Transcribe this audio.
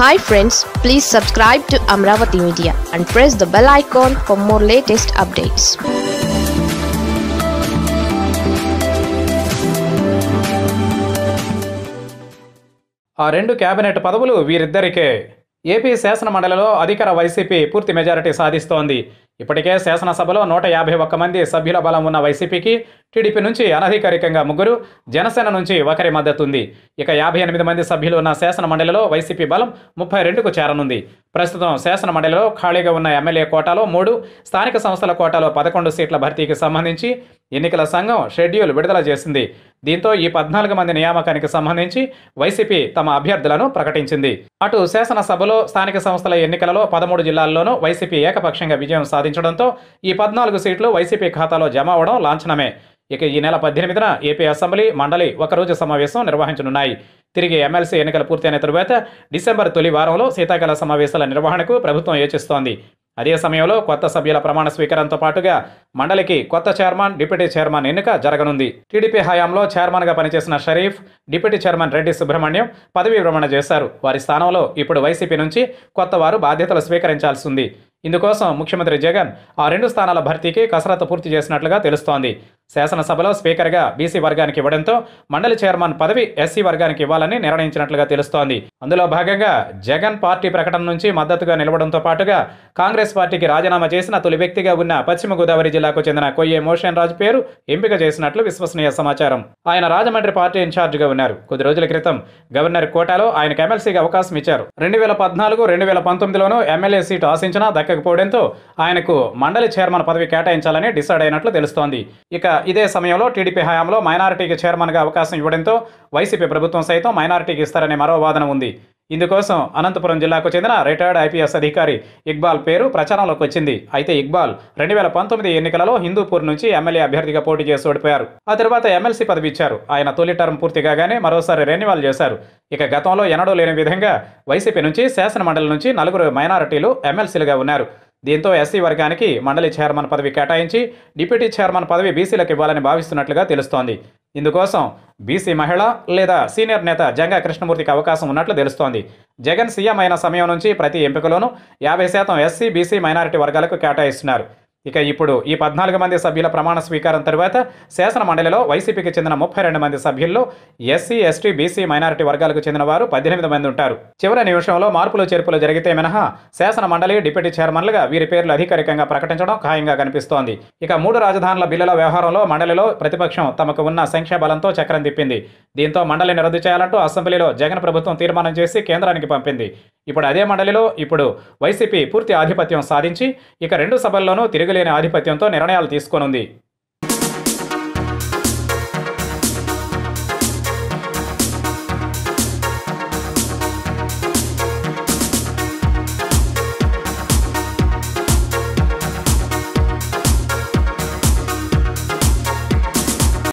hi friends please subscribe to Amaravati media and press the bell icon for more latest updates ఆ రెండు cabinet పదవులు వీరిద్దరికే AP శాసన మండలిలో అధికార వైసీపీ పూర్తి మెజారిటీ సాధిస్తోంది ఇప్పటికే శాసనసభలో నూట యాభై ఒక్క మంది సభ్యుల బలం ఉన్న వైసీపీకి టీడీపీ నుంచి అనధికారికంగా ముగ్గురు జనసేన నుంచి ఒకరి మద్దతు ఉంది ఇక యాభై ఎనిమిది మంది సభ్యులు ఉన్న శాసన మండలిలో వైసీపీ బలం ముప్పై రెండుకు చేరనుంది ప్రస్తుతం శాసన మండలిలో ఖాళీగా ఉన్న ఎమ్మెల్యే కోటాలో మూడు స్థానిక సంస్థల కోటాలో పదకొండు సీట్ల భర్తీకి సంబంధించి ఎన్నికల సంఘం షెడ్యూల్ విడుదల చేసింది దీంతో ఈ పద్నాలుగు మంది నియామకానికి సంబంధించి వైసీపీ తమ అభ్యర్థులను ప్రకటించింది అటు శాసనసభలో స్థానిక సంస్థల ఎన్నికలలో పదమూడు జిల్లాల్లోనూ వైసీపీ ఏకపక్షంగా విజయం సాధించడంతో ఈ పద్నాలుగు సీట్లు వైసీపీ ఖాతాలో జమ అవడం లాంఛనమే ఇక ఈ నెల పద్దెనిమిదిన ఏపీ అసెంబ్లీ మండలి ఒకరోజు సమావేశం నిర్వహించనున్నాయి తిరిగి ఎమ్మెల్సీ ఎన్నికలు పూర్తయిన తరువాత డిసెంబర్ తొలి వారంలో శీతాకాల సమావేశాల నిర్వహణకు ప్రభుత్వం యోచిస్తోంది అదే సమయంలో కొత్త సభ్యుల ప్రమాణ స్వీకారంతో పాటుగా మండలికి కొత్త చైర్మన్ డిప్యూటీ చైర్మన్ ఎన్నిక జరగనుంది టీడీపీ హయాంలో చైర్మన్గా పనిచేసిన షరీఫ్ డిప్యూటీ చైర్మన్ రెడ్డి సుబ్రహ్మణ్యం పదవీ భ్రమణ చేశారు వారి స్థానంలో ఇప్పుడు వైసీపీ నుంచి కొత్త వారు బాధ్యతలు స్వీకరించాల్సి ఉంది ఇందుకోసం ముఖ్యమంత్రి జగన్ ఆ రెండు స్థానాల భర్తీకి కసరత్తు పూర్తి చేసినట్లుగా తెలుస్తోంది శాసనసభలో స్పీకర్గా బీసీ వర్గానికి ఇవ్వడంతో మండలి చైర్మన్ పదవి ఎస్సీ వర్గానికి ఇవ్వాలని నిర్ణయించినట్లుగా తెలుస్తోంది అందులో భాగంగా జగన్ పార్టీ ప్రకటన నుంచి మద్దతుగా నిలవడంతో పాటుగా కాంగ్రెస్ పార్టీకి రాజీనామా చేసిన తొలి వ్యక్తిగా ఉన్న పశ్చిమ గోదావరి జిల్లాకు చెందిన కొయ్యే మోషన్ రాజు పేరు ఎంపిక చేసినట్లు విశ్వసనీయ సమాచారం ఆయన రాజమండ్రి పార్టీ ఇన్ఛార్జిగా ఉన్నారు కొద్ది రోజుల క్రితం గవర్నర్ కోటాలో ఆయనకు ఎమ్మెల్సీగా అవకాశం ఇచ్చారు రెండు వేల పద్నాలుగు రెండు వేల పంతొమ్మిదిలోనూ ఎమ్మెల్యే సీటు ఆశించినా దక్కకపోవడంతో ఆయనకు మండలి చైర్మన్ పదవి కేటాయించాలని డిసైడ్ అయినట్లు తెలుస్తోంది ఇక ఇదే సమయంలో టీడీపీ హయాంలో మైనారిటీకి చైర్మన్గా అవకాశం ఇవ్వడంతో వైసీపీ ప్రభుత్వం సైతం మైనారిటీకి ఇస్తారనే మరో వాదన ఉంది ఇందుకోసం అనంతపురం జిల్లాకు చెందిన రిటైర్డ్ ఐపీఎస్ అధికారి ఇక్బాల్ పేరు ప్రచారంలోకి వచ్చింది అయితే ఇక్బాల్ రెండు వేల పంతొమ్మిది ఎన్నికలలో హిందూపూర్ నుంచి ఎమ్మెల్యే అభ్యర్థిగా పోటీ చేసి ఓడిపోయారు ఆ తర్వాత ఎమ్మెల్సీ పదవి ఇచ్చారు ఆయన తొలి టర్మ్ పూర్తి కాగానే మరోసారి రెన్యువల్ చేశారు ఇక గతంలో ఎన్నడూ లేని విధంగా వైసీపీ నుంచి శాసనమండలి నుంచి నలుగురు మైనారిటీలు ఎమ్మెల్సీలుగా ఉన్నారు దీంతో ఎస్సీ వర్గానికి మండలి చైర్మన్ పదవి కేటాయించి డిప్యూటీ చైర్మన్ పదవి బీసీలకు ఇవ్వాలని భావిస్తున్నట్లుగా తెలుస్తోంది ఇందుకోసం బీసీ మహిళ లేదా సీనియర్ నేత జంగా కృష్ణమూర్తికి అవకాశం ఉన్నట్లు తెలుస్తోంది జగన్ సీఎం అయిన సమయం నుంచి ప్రతి ఎంపికలోనూ యాభై శాతం ఎస్సీ బీసీ మైనారిటీ వర్గాలకు కేటాయిస్తున్నారు ఇక ఇప్పుడు ఈ పద్నాలుగు మంది సభ్యుల ప్రమాణ స్వీకారం తర్వాత శాసన మండలిలో వైసీపీకి చెందిన ముప్పై రెండు మంది సభ్యుల్లో ఎస్సీ ఎస్టీ బీసీ మైనారిటీ వర్గాలకు చెందిన వారు పద్దెనిమిది మంది ఉంటారు చివరి నిమిషంలో మార్పులు చేర్పులు జరిగితే మినహా శాసన మండలి డిప్యూటీ చైర్మన్లుగా వీరి పేర్లు అధికారికంగా ప్రకటించడం ఖాయంగా కనిపిస్తోంది ఇక మూడు రాజధానుల బిల్లుల వ్యవహారంలో మండలిలో ప్రతిపక్షం తమకు ఉన్న సంక్షేబలంతో చక్రం తిప్పింది దీంతో మండలిని రద్దు చేయాలంటూ అసెంబ్లీలో జగన్ ప్రభుత్వం తీర్మానం చేసి కేంద్రానికి పంపింది ఇప్పుడు అదే మండలిలో ఇప్పుడు వైసీపీ పూర్తి ఆధిపత్యం సాధించి ఇక రెండు సభల్లోనూ తిరగలేని ఆధిపత్యంతో నిర్ణయాలు తీసుకోనుంది